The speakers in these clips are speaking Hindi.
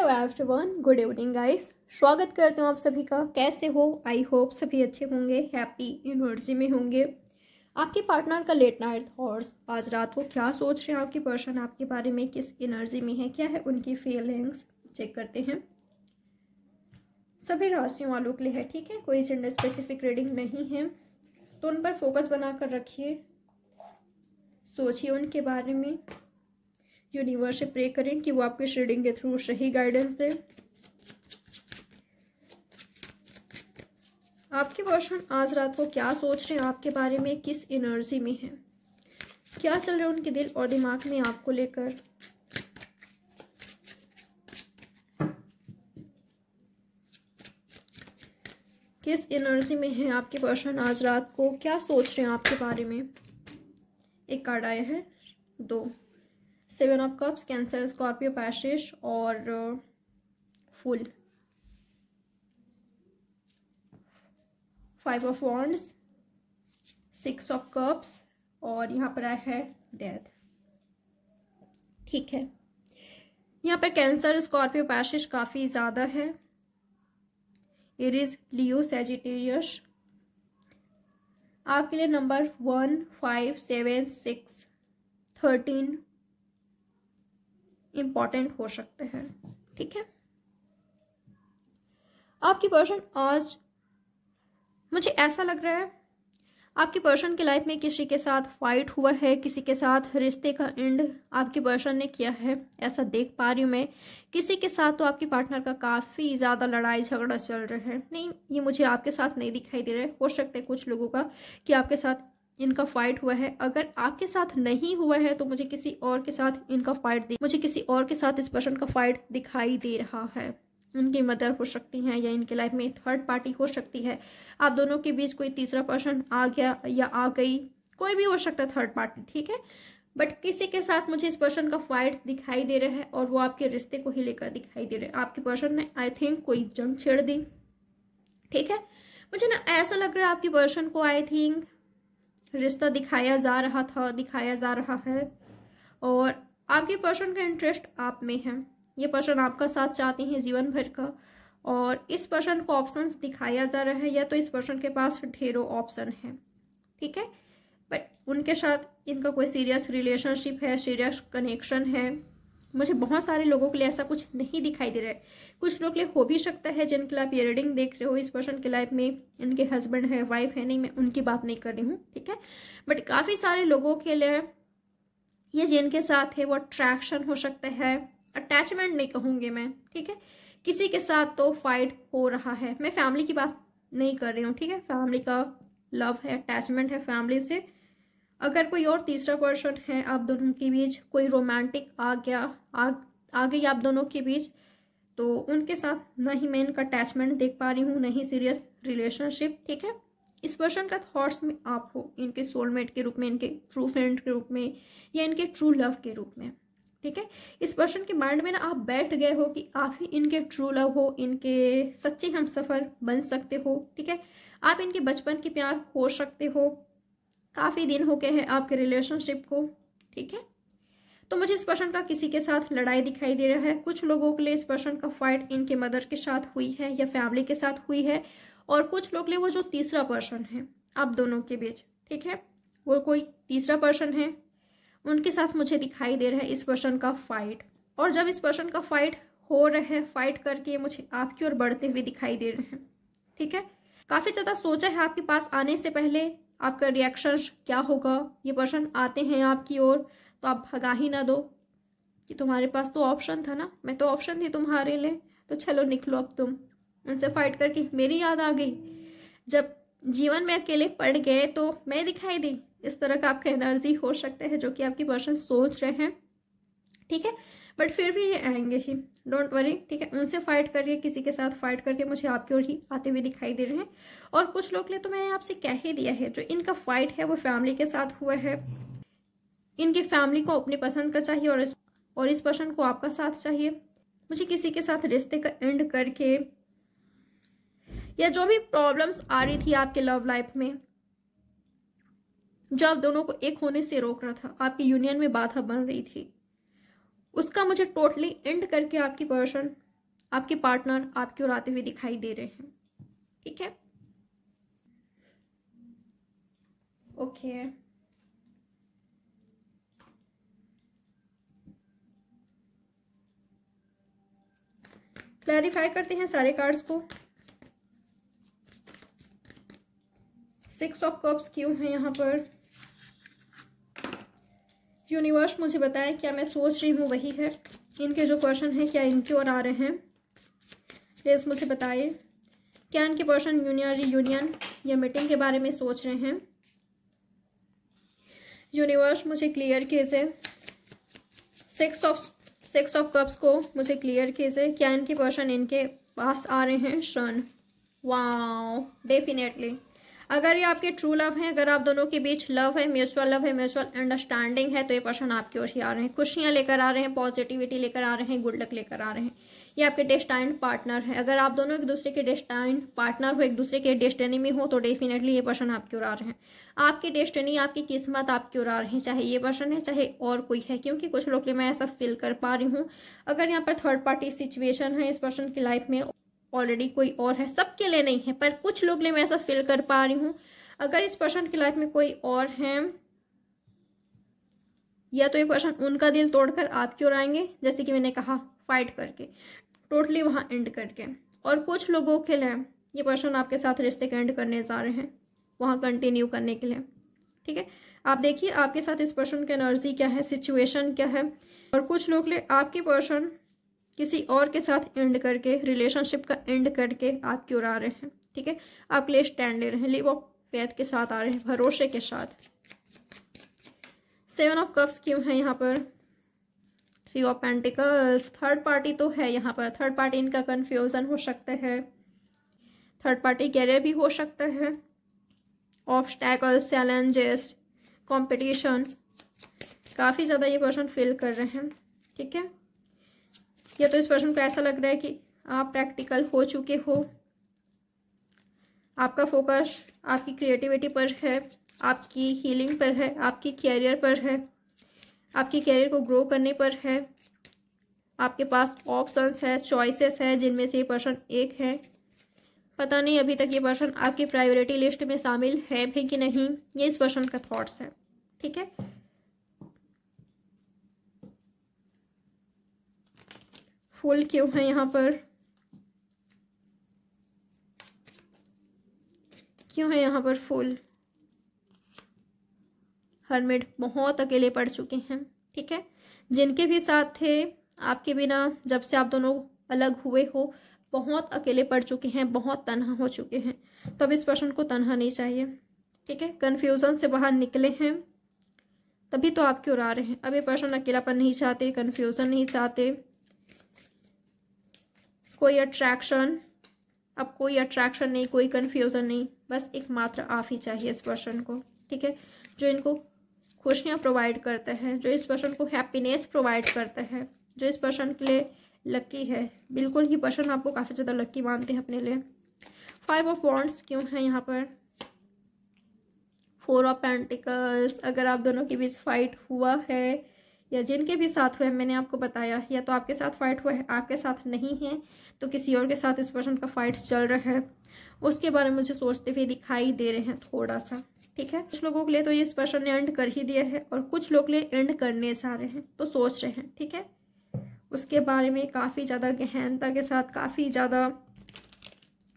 Hello everyone good evening guys स्वागत करती हूँ आप सभी का कैसे हो आई होप सभी अच्छे होंगे हैप्पी एनर्जी में होंगे आपके पार्टनर का लेट नाइट थॉट्स आज रात को क्या सोच रहे हैं आपके पर्सन आपके बारे में किस एनर्जी में है क्या है उनकी फीलिंग्स चेक करते हैं सभी राशियों वालों के लिए है ठीक है कोई जेंडर स्पेसिफिक रीडिंग नहीं है तो उन पर फोकस बनाकर रखिए सोचिए उनके बारे में यूनिवर्स से प्रे करें कि वो आपके शेडिंग के थ्रू सही गाइडेंस दे आपके पर्सन आज रात को क्या सोच रहे हैं आपके बारे में किस एनर्जी में है क्या चल रहा है उनके दिल और दिमाग में आपको लेकर किस एनर्जी में है आपके पर्सन आज रात को क्या सोच रहे हैं आपके बारे में एक कार्ड आया है दो seven of cups cancer Scorpio Pisces और full five of wands six of cups और यहाँ पर आया है डेथ ठीक है यहाँ पर कैंसर स्कॉर्पियो पैशिश काफ़ी ज़्यादा है इज लियो सेजिटेरियस आपके लिए number one five seven six thirteen important हो सकते हैं ठीक है आपकी पर्सन आज मुझे ऐसा लग रहा है आपकी पर्सन की लाइफ में किसी के साथ फाइट हुआ है किसी के साथ रिश्ते का एंड आपके पर्सन ने किया है ऐसा देख पा रही हूँ मैं किसी के साथ तो आपके पार्टनर का काफ़ी ज़्यादा लड़ाई झगड़ा चल रहा है नहीं ये मुझे आपके साथ नहीं दिखाई दे रहा है हो सकता है कुछ लोगों का कि आपके साथ इनका फाइट हुआ है अगर आपके साथ नहीं हुआ है तो मुझे किसी और के साथ इनका फाइट मुझे किसी और के साथ इस पर्सन का फाइट दिखाई दे रहा है उनकी मदर हो सकती हैं या इनके लाइफ में थर्ड पार्टी हो सकती है आप दोनों के बीच कोई तीसरा पर्सन आ गया या आ गई कोई भी हो सकता है थर्ड पार्टी ठीक है बट किसी के साथ मुझे इस पर्सन का फाइट दिखाई दे रहा है और वो आपके रिश्ते को ही लेकर दिखाई दे रहे है आपके पर्सन ने आई थिंक कोई जंग छेड़ दी ठीक है मुझे ना ऐसा लग रहा है आपके पर्सन को आई थिंक रिश्ता दिखाया जा रहा था दिखाया जा रहा है और आपके पर्सन का इंटरेस्ट आप में है ये पर्सन आपका साथ चाहते हैं जीवन भर का और इस पर्सन को ऑप्शंस दिखाया जा रहा है या तो इस पर्सन के पास ढेरों ऑप्शन है ठीक है बट उनके साथ इनका कोई सीरियस रिलेशनशिप है सीरियस कनेक्शन है मुझे बहुत सारे लोगों के लिए ऐसा कुछ नहीं दिखाई दे रहा है कुछ लोग के लिए हो भी सकता है जिनके लिए आप ईयरिंग देख रहे हो इस पर्सन के लाइफ में इनके हस्बैंड है वाइफ है नहीं मैं उनकी बात नहीं कर रही हूँ ठीक है बट काफ़ी सारे लोगों के लिए ये जिनके साथ है वो अट्रैक्शन हो सकता है अटैचमेंट नहीं कहूँगी मैं ठीक है किसी के साथ तो फाइट हो रहा है मैं फैमिली की बात नहीं कर रही हूँ ठीक है फैमिली का लव है अटैचमेंट है फैमिली से अगर कोई और तीसरा पर्सन है आप दोनों के बीच कोई रोमांटिक आ गया आ, आ गई आप दोनों के बीच तो उनके साथ ना ही मैं इनका अटैचमेंट देख पा रही हूँ ना ही सीरियस रिलेशनशिप ठीक है इस पर्सन का थॉट्स में आप हो इनके सोलमेट के रूप में इनके ट्रू फ्रेंड के रूप में या इनके ट्रू लव के रूप में ठीक है इस पर्सन के माइंड में ना आप बैठ गए हो कि आप ही इनके ट्रू लव हो इनके सच्चे हम सफ़र बन सकते हो ठीक है आप इनके बचपन के प्यार हो सकते हो काफ़ी दिन हो गए हैं आपके रिलेशनशिप को ठीक है तो मुझे इस पर्सन का किसी के साथ लड़ाई दिखाई दे रहा है कुछ लोगों के लिए इस पर्सन का फाइट इनके मदर के साथ हुई है या फैमिली के साथ हुई है और कुछ लोग लिए वो जो तीसरा पर्सन है आप दोनों के बीच ठीक है वो कोई तीसरा पर्सन है उनके साथ मुझे दिखाई दे रहा है इस पर्सन का फाइट और जब इस पर्सन का फाइट हो रहा है फाइट करके मुझे आपकी ओर बढ़ते हुए दिखाई दे रहे हैं ठीक है काफ़ी ज़्यादा सोचा है आपके पास आने से पहले आपका रिएक्शन क्या होगा ये पर्सन आते हैं आपकी ओर तो आप भगा ही ना दो कि तुम्हारे पास तो ऑप्शन था ना मैं तो ऑप्शन थी तुम्हारे लिए तो चलो निकलो अब तुम उनसे फाइट करके मेरी याद आ गई जब जीवन में अकेले पड़ गए तो मैं दिखाई दी इस तरह का आपका एनर्जी हो सकता है जो कि आपकी पर्सन सोच रहे हैं ठीक है बट फिर भी ये आएंगे ही डोंट वरी ठीक है उनसे फाइट करके किसी के साथ फाइट करके मुझे आपकी ओर ही आते हुए दिखाई दे रहे हैं और कुछ लोग ले तो मैंने आपसे कह ही दिया है जो इनका फाइट है वो फैमिली के साथ हुआ है इनकी फैमिली को अपनी पसंद का चाहिए और इस और इस पसंद को आपका साथ चाहिए मुझे किसी के साथ रिश्ते का एंड करके या जो भी प्रॉब्लम्स आ रही थी आपके लव लाइफ में जो आप दोनों को एक होने से रोक रहा था आपकी यूनियन में बाधा बन रही थी उसका मुझे टोटली एंड करके आपकी पर्सन आपके पार्टनर आपकी ओर आते हुए दिखाई दे रहे हैं ठीक है ओके क्लैरिफाई करते हैं सारे कार्ड्स को सिक्स ऑफ कप्स क्यों है यहाँ पर यूनिवर्स मुझे बताएं क्या मैं सोच रही हूँ वही है इनके जो पर्सन हैं क्या इनकी ओर आ रहे हैं प्लीज़ मुझे बताइए क्या इनके पर्सन यूनियन यूनियन या मीटिंग के बारे में सोच रहे हैं यूनिवर्स मुझे क्लियर कैसे six of six of cups को मुझे क्लियर कैसे क्या इनके पर्सन इनके पास आ रहे हैं शन वाओ डेफिनेटली अगर ये आपके ट्रू लव हैं अगर आप दोनों के बीच लव है म्यूचुअल लव है म्यूचुअल अंडरस्टैंडिंग है तो ये पर्सन आपकी ओर ही आ रहे हैं खुशियाँ लेकर आ रहे हैं पॉजिटिविटी लेकर आ रहे हैं गुड लक लेकर आ रहे हैं ये आपके डेस्टाइंड पार्टनर है अगर आप दोनों एक दूसरे के डेस्टाइंड पार्टनर हो एक दूसरे के डेस्टनी में हो तो डेफिनेटली ये पर्सन आपकी ओर आ रहे हैं आपकी डेस्टनी आपकी किस्मत आपकी ओर आ रही है चाहे ये पर्सन है चाहे और कोई है क्योंकि कुछ लोग मैं ऐसा फील कर पा रही हूँ अगर यहाँ पर थर्ड पार्टी सिचुएशन है इस पर्सन की लाइफ में ऑलरेडी कोई और है सबके लिए नहीं है पर कुछ लोग लिए मैं ऐसा फील कर पा रही हूँ अगर इस पर्सन की लाइफ में कोई और है या तो ये पर्सन उनका दिल तोड़कर आपकी ओर आएंगे जैसे कि मैंने कहा फाइट करके टोटली वहाँ एंड करके और कुछ लोगों के लिए ये पर्सन आपके साथ रिश्ते के एंड करने जा रहे हैं वहाँ कंटिन्यू करने के लिए ठीक है आप देखिए आपके साथ इस पर्सन की एनर्जी क्या है सिचुएशन क्या है और कुछ लोग ले आपके पर्सन किसी और के साथ एंड करके रिलेशनशिप का एंड करके आप क्यों आ रहे हैं ठीक है आप ले स्टैंड ले रहे हैं लिव ऑफ पैथ के साथ आ रहे हैं भरोसे के साथ सेवन ऑफ कप्स क्यों है यहाँ पर three of pentacles third party तो है यहाँ पर थर्ड पार्टी इनका कन्फ्यूज़न हो सकता है थर्ड पार्टी कैरियर भी हो सकता है ऑब्स्टैकल्स चैलेंजेस कॉम्पिटिशन काफ़ी ज़्यादा ये पर्सन फील कर रहे हैं ठीक है या तो इस पर्सन को ऐसा लग रहा है कि आप प्रैक्टिकल हो चुके हो आपका फोकस आपकी क्रिएटिविटी पर है आपकी हीलिंग पर है आपकी कैरियर पर है आपकी कैरियर को ग्रो करने पर है आपके पास ऑप्शंस है चॉइसेस है जिनमें से ये पर्सन एक है पता नहीं अभी तक ये पर्सन आपकी प्रायोरिटी लिस्ट में शामिल है भी कि नहीं ये इस पर्सन का थॉट्स है ठीक है फूल क्यों है यहाँ पर क्यों है यहाँ पर फूल हरमेट बहुत अकेले पड़ चुके हैं ठीक है जिनके भी साथ थे आपके बिना जब से आप दोनों अलग हुए हो बहुत अकेले पड़ चुके हैं बहुत तनहा हो चुके हैं तो अब इस पर्सन को तनहा नहीं चाहिए ठीक है कन्फ्यूज़न से बाहर निकले हैं तभी तो आपके आ रहे हैं अब ये पर्सन अकेलापन नहीं चाहते कन्फ्यूज़न नहीं चाहते कोई अट्रैक्शन अब कोई अट्रैक्शन नहीं कोई कन्फ्यूज़न नहीं बस एक मात्र आप ही चाहिए इस पर्सन को ठीक है जो इनको खुशियाँ प्रोवाइड करते हैं जो इस पर्सन को हैप्पीनेस प्रोवाइड करते हैं जो इस पर्सन के लिए लकी है बिल्कुल ही पर्सन आपको काफ़ी ज़्यादा लकी मानते हैं अपने लिए फाइव ऑफ वॉन्ट्स क्यों है यहाँ पर फोर ऑफ पेंटिकल्स अगर आप दोनों के बीच फाइट हुआ है या जिनके भी साथ हुए मैंने आपको बताया या तो आपके साथ फ़ाइट हुआ है आपके साथ नहीं है तो किसी और के साथ इस पर्सन का फाइट चल रहा है उसके बारे में मुझे सोचते हुए दिखाई दे रहे हैं थोड़ा सा ठीक है कुछ लोगों के लिए तो ये इस पर्सन ने एंड कर ही दिया है और कुछ लोग लिए एंड करने से आ रहे हैं तो सोच रहे हैं ठीक है उसके बारे में काफ़ी ज़्यादा गहनता के साथ काफ़ी ज़्यादा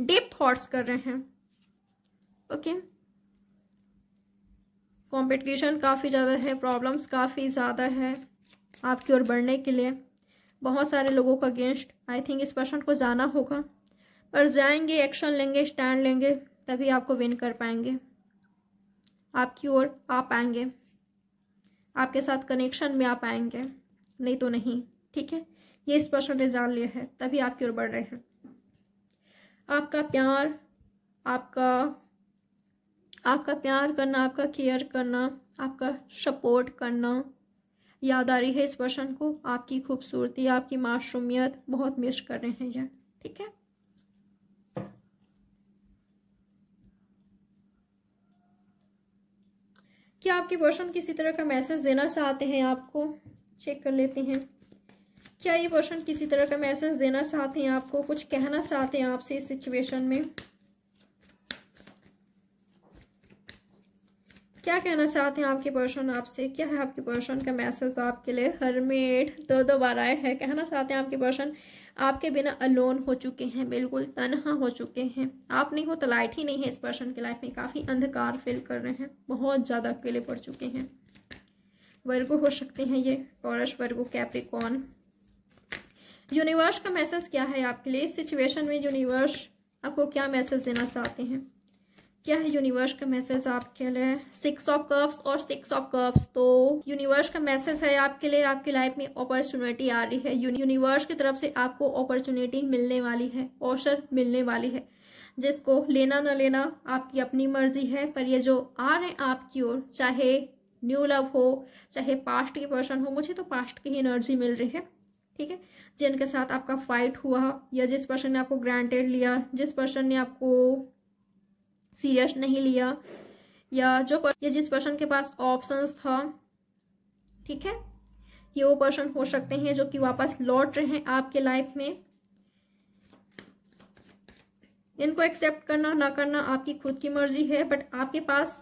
डीप थॉट्स कर रहे हैं ओके okay? कंपटीशन काफ़ी ज़्यादा है प्रॉब्लम्स काफ़ी ज़्यादा है आपकी ओर बढ़ने के लिए बहुत सारे लोगों का अगेंस्ट आई थिंक इस पर्सन को जाना होगा पर जाएंगे एक्शन लेंगे स्टैंड लेंगे तभी आपको विन कर पाएंगे आपकी ओर आ पाएंगे आपके साथ कनेक्शन में आ पाएंगे नहीं तो नहीं ठीक है ये इस पर्सन ने जान लिया है तभी आपकी ओर बढ़ रहे हैं आपका प्यार आपका आपका प्यार करना आपका केयर करना आपका सपोर्ट करना याद आ रही है इस पर्सन को आपकी खूबसूरती आपकी मासूमियत बहुत मिस कर रहे हैं जन ठीक है क्या आपके पर्सन किसी तरह का मैसेज देना चाहते हैं आपको चेक कर लेते हैं क्या ये पर्सन किसी तरह का मैसेज देना चाहते हैं आपको कुछ कहना चाहते हैं आपसे इस सिचुएशन में क्या कहना चाहते हैं आपके पर्सन आपसे क्या है आपके पर्सन का मैसेज आपके लिए मेड दो दो बार आए हैं कहना चाहते हैं आपके पर्सन आपके बिना अलोन हो चुके हैं बिल्कुल तनहा हो चुके हैं आप नहीं हो तो लाइट ही नहीं है इस पर्सन की लाइफ में काफ़ी अंधकार फील कर रहे हैं बहुत ज़्यादा अकेले पड़ चुके हैं वर्गो हो सकते हैं ये टॉरस वर्गो कैप्रिकॉन यूनिवर्स का मैसेज क्या है आपके लिए इस सिचुएशन में यूनिवर्स आपको क्या मैसेज देना चाहते हैं क्या है यूनिवर्स का मैसेज आपके लिए सिक्स ऑफ कप्स और सिक्स ऑफ कप्स तो यूनिवर्स का मैसेज है आपके लिए आपकी लाइफ में अपॉर्चुनिटी आ रही है यूनिवर्स की तरफ से आपको अपॉर्चुनिटी मिलने वाली है अवसर मिलने वाली है जिसको लेना ना लेना आपकी अपनी मर्जी है पर ये जो आ रहे हैं आपकी ओर चाहे न्यू लव हो चाहे पास्ट के पर्सन हो मुझे तो पास्ट की ही एनर्जी मिल रही है ठीक है जिनके साथ आपका फाइट हुआ या जिस पर्सन ने आपको ग्रांटेड लिया जिस पर्सन ने आपको सीरियस नहीं लिया या जो या जिस पर्सन के पास ऑप्शंस था ठीक है ये वो पर्सन हो सकते हैं जो कि वापस लौट रहे हैं आपके लाइफ में इनको एक्सेप्ट करना ना करना आपकी खुद की मर्जी है बट आपके पास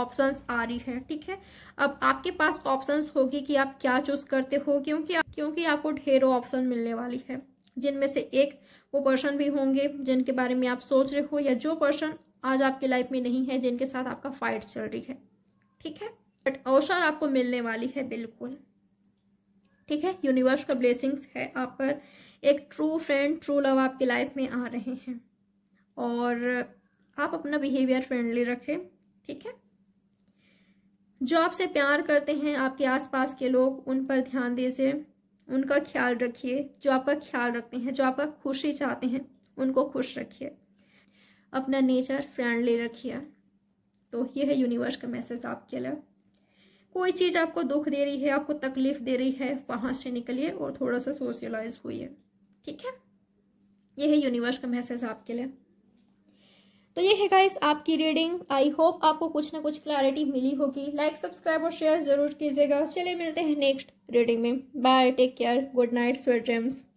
ऑप्शंस आ रही है ठीक है अब आपके पास ऑप्शंस होगी कि आप क्या चूज करते हो क्योंकि क्योंकि आपको ढेरों ऑप्शन मिलने वाली है जिनमें से एक वो पर्सन भी होंगे जिनके बारे में आप सोच रहे हो या जो पर्सन आज आपके लाइफ में नहीं है जिनके साथ आपका फाइट चल रही है ठीक है बट अवसर आपको मिलने वाली है बिल्कुल ठीक है यूनिवर्स का ब्लेसिंग्स है आप पर एक ट्रू फ्रेंड ट्रू लव आपके लाइफ में आ रहे हैं और आप अपना बिहेवियर फ्रेंडली रखें ठीक है जो आपसे प्यार करते हैं आपके आसपास के लोग उन पर ध्यान दीजिए उनका ख्याल रखिए जो आपका ख्याल रखते हैं जो आपका खुशी चाहते हैं उनको खुश रखिए अपना नेचर फ्रेंडली रखिए तो ये है यूनिवर्स का मैसेज आपके लिए कोई चीज़ आपको दुख दे रही है आपको तकलीफ दे रही है वहाँ से निकलिए और थोड़ा सा सोशलाइज हुई ठीक है ये है यूनिवर्स का मैसेज आपके लिए तो ये है गाइस आपकी रीडिंग आई होप आपको कुछ ना कुछ क्लैरिटी मिली होगी लाइक सब्सक्राइब और शेयर ज़रूर कीजिएगा चलिए मिलते हैं नेक्स्ट रीडिंग में bye take care good night sweet dreams